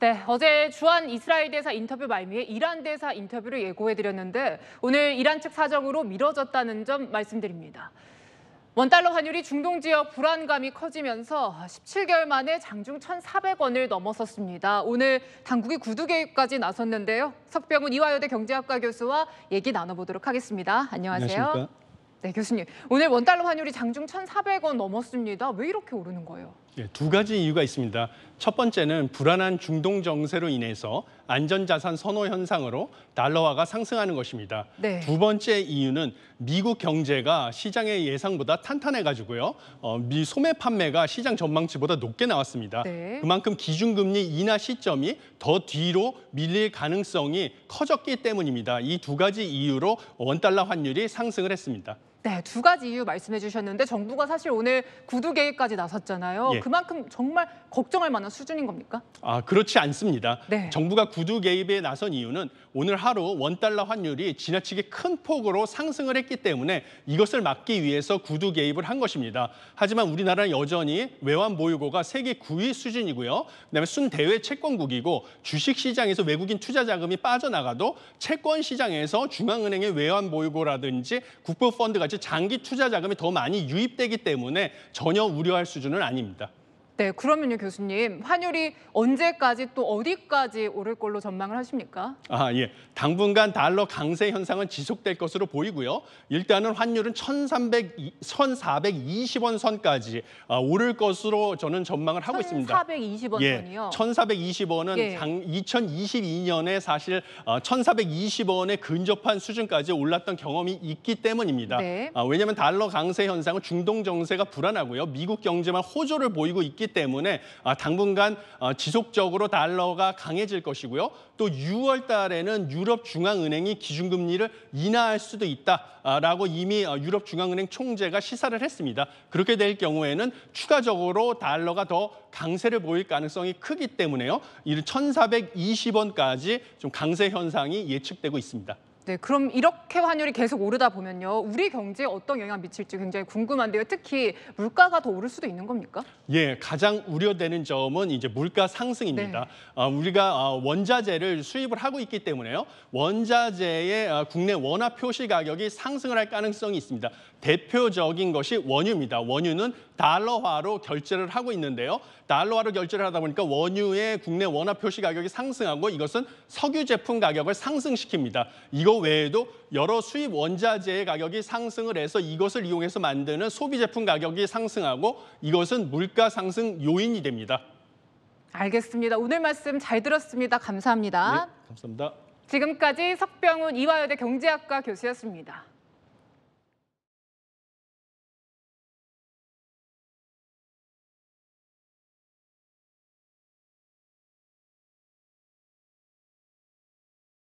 네, 어제 주한 이스라엘 대사 인터뷰 말미에 이란 대사 인터뷰를 예고해드렸는데 오늘 이란 측 사정으로 미뤄졌다는 점 말씀드립니다. 원달러 환율이 중동 지역 불안감이 커지면서 17개월 만에 장중 1,400원을 넘어섰습니다. 오늘 당국이 구두 개입까지 나섰는데요. 석병훈 이화여대 경제학과 교수와 얘기 나눠보도록 하겠습니다. 안녕하세요. 안녕하십니까? 네, 교수님. 오늘 원달러 환율이 장중 1,400원 넘었습니다. 왜 이렇게 오르는 거예요? 네, 두 가지 이유가 있습니다. 첫 번째는 불안한 중동 정세로 인해서 안전자산 선호 현상으로 달러화가 상승하는 것입니다. 네. 두 번째 이유는 미국 경제가 시장의 예상보다 탄탄해가지고요. 어, 미 소매 판매가 시장 전망치보다 높게 나왔습니다. 네. 그만큼 기준금리 인하 시점이 더 뒤로 밀릴 가능성이 커졌기 때문입니다. 이 두 가지 이유로 원달러 환율이 상승을 했습니다. 네, 두 가지 이유 말씀해 주셨는데 정부가 사실 오늘 구두 개입까지 나섰잖아요. 예. 그만큼 정말 걱정할 만한 수준인 겁니까? 아, 그렇지 않습니다. 네. 정부가 구두 개입에 나선 이유는 오늘 하루 원달러 환율이 지나치게 큰 폭으로 상승을 했기 때문에 이것을 막기 위해서 구두 개입을 한 것입니다. 하지만 우리나라는 여전히 외환 보유고가 세계 9위 수준이고요. 그다음에 순대외 채권국이고 주식 시장에서 외국인 투자 자금이 빠져나가도 채권 시장에서 중앙은행의 외환 보유고라든지 국보 펀드가 그렇죠. 장기 투자 자금이 더 많이 유입되기 때문에 전혀 우려할 수준은 아닙니다. 네, 그러면요 교수님 환율이 언제까지 또 어디까지 오를 걸로 전망을 하십니까? 아 예, 당분간 달러 강세 현상은 지속될 것으로 보이고요. 일단은 환율은 1,300, 1,420원 선까지 아, 오를 것으로 저는 전망을 하고 있습니다. 1,420원 이요 1,420원은 예. 장, 2022년에 예. 사실 아, 어, 1,420원에 근접한 수준까지 올랐던 경험이 있기 때문입니다. 네. 아, 왜냐하면 달러 강세 현상은 중동 정세가 불안하고요, 미국 경제만 호조를 보이고 있기 때문에 아, 당분간 어, 지속적으로 달러가 강해질 것이고요. 또 6월 달에는 유럽 중앙은행이 기준금리를 인하할 수도 있다라고 이미 어, 유럽 중앙은행 총재가 시사를 했습니다. 그렇게 될 경우에는 추가적으로 달러가 더 강세를 보일 가능성이 크기 때문에요. 이를 1,420원까지 좀 강세 현상이 예측되고 있습니다. 네, 그럼 이렇게 환율이 계속 오르다 보면요. 우리 경제에 어떤 영향 을 미칠지 굉장히 궁금한데요. 특히 물가가 더 오를 수도 있는 겁니까? 예, 가장 우려되는 점은 이제 물가 상승입니다. 네. 어, 우리가 어, 원자재를 수입을 하고 있기 때문에요. 원자재의 어, 국내 원화 표시 가격이 상승을 할 가능성이 있습니다. 대표적인 것이 원유입니다. 원유는 달러화로 결제를 하고 있는데요. 달러화로 결제를 하다 보니까 원유의 국내 원화 표시 가격이 상승하고 이것은 석유 제품 가격을 상승시킵니다. 이거 외에도 여러 수입 원자재의 가격이 상승을 해서 이것을 이용해서 만드는 소비 제품 가격이 상승하고 이것은 물가 상승 요인이 됩니다. 알겠습니다. 오늘 말씀 잘 들었습니다. 감사합니다. 네, 감사합니다. 지금까지 석병훈 이화여대 경제학과 교수였습니다.